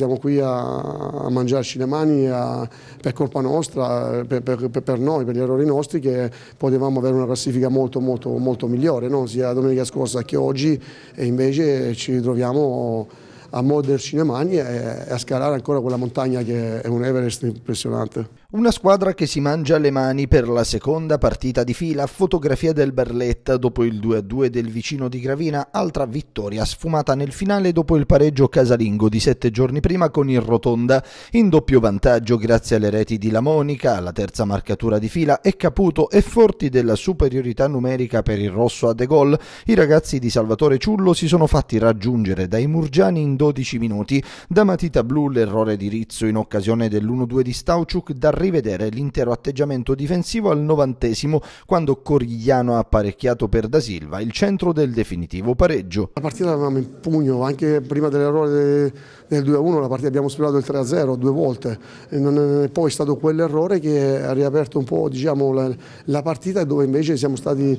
siamo qui a, a mangiarci le mani a, per colpa nostra, per, per, per, noi, per gli errori nostri che potevamo avere una classifica molto, molto, molto migliore, no? sia domenica scorsa che oggi e invece ci ritroviamo a morderci le mani e a scalare ancora quella montagna che è un Everest impressionante. Una squadra che si mangia le mani per la seconda partita di fila, fotografia del Berletta dopo il 2-2 del vicino di Gravina, altra vittoria sfumata nel finale dopo il pareggio casalingo di sette giorni prima con il Rotonda, in doppio vantaggio grazie alle reti di La Monica, alla terza marcatura di fila e Caputo e forti della superiorità numerica per il rosso a De Gaulle, i ragazzi di Salvatore Ciullo si sono fatti raggiungere dai Murgiani in 12 minuti, da matita blu l'errore di Rizzo in occasione dell'1-2 di Stauciuk da rivedere l'intero atteggiamento difensivo al novantesimo quando Corigliano ha apparecchiato per Da Silva il centro del definitivo pareggio. La partita l'avevamo in pugno, anche prima dell'errore del 2-1 la partita abbiamo superato il 3-0 due volte, è, poi è stato quell'errore che ha riaperto un po' diciamo, la, la partita dove invece siamo stati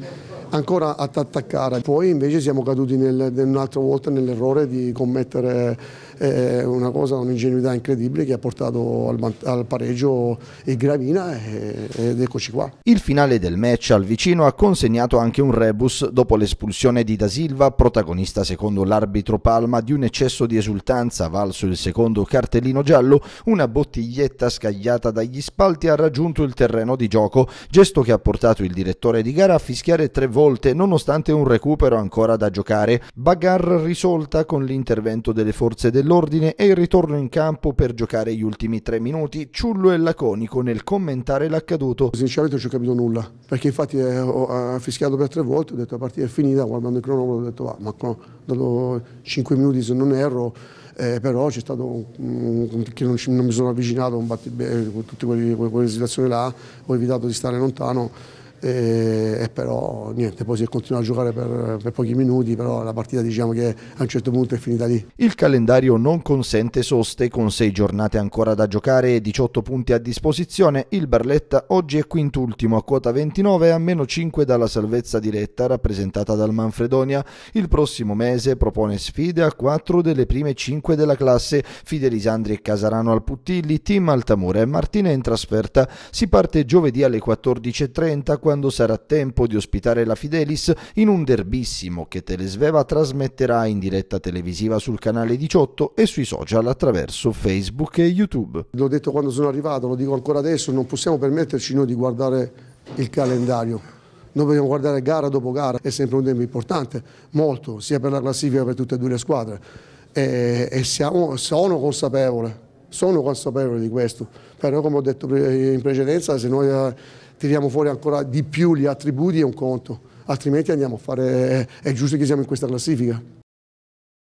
ancora ad attaccare. Poi invece siamo caduti nel, un'altra volta nell'errore di commettere eh, una cosa, un'ingenuità incredibile che ha portato al, al pareggio il Gravina e, eh, ed eccoci qua. Il finale del match al vicino ha consegnato anche un rebus dopo l'espulsione di Da Silva, protagonista secondo l'arbitro Palma di un eccesso di esultanza valso il secondo cartellino giallo, una bottiglietta scagliata dagli spalti ha raggiunto il terreno di gioco, gesto che ha portato il direttore di gara a fischiare tre volte volte, nonostante un recupero ancora da giocare. Bagar risolta con l'intervento delle forze dell'ordine e il ritorno in campo per giocare gli ultimi tre minuti, ciullo e laconico nel commentare l'accaduto. Sinceramente non ci ho capito nulla, perché infatti eh, ha fischiato per tre volte, ho detto la partita è finita, guardando il cronometro ho detto va, ma dopo cinque minuti se non erro, eh, però c'è stato, un, che non, non, mi sono avvicinato, non batti, beh, tutte quelle situazioni là, ho evitato di stare lontano e, e però niente, poi si è continuato a giocare per, per, pochi minuti, però la partita diciamo che a un certo punto è finita lì. Il calendario non consente soste, con 6 giornate ancora da giocare e 18 punti a disposizione, il Barletta oggi è quintultimo a quota 29 a meno 5 dalla salvezza diretta rappresentata dal Manfredonia. Il prossimo mese propone sfide a 4 delle prime 5 della classe, Fidelisandri e Casarano al Puttilli, Tim Altamura e Martina in trasferta. Si parte giovedì alle 14.30 quando sarà tempo di ospitare la Fidelis in un derbissimo che Telesveva trasmetterà in diretta televisiva sul canale 18 e sui social attraverso Facebook e YouTube. L'ho detto quando sono arrivato, lo dico ancora adesso, non possiamo permetterci noi di guardare il calendario. Noi vogliamo guardare gara dopo gara, è sempre un tema importante, molto, sia per la classifica che per tutte e due le squadre. E, e siamo, sono consapevole, sono consapevole di questo, però come ho detto in precedenza se noi tiriamo fuori ancora di più gli attributi è un conto, altrimenti andiamo a fare, è giusto che siamo in questa classifica.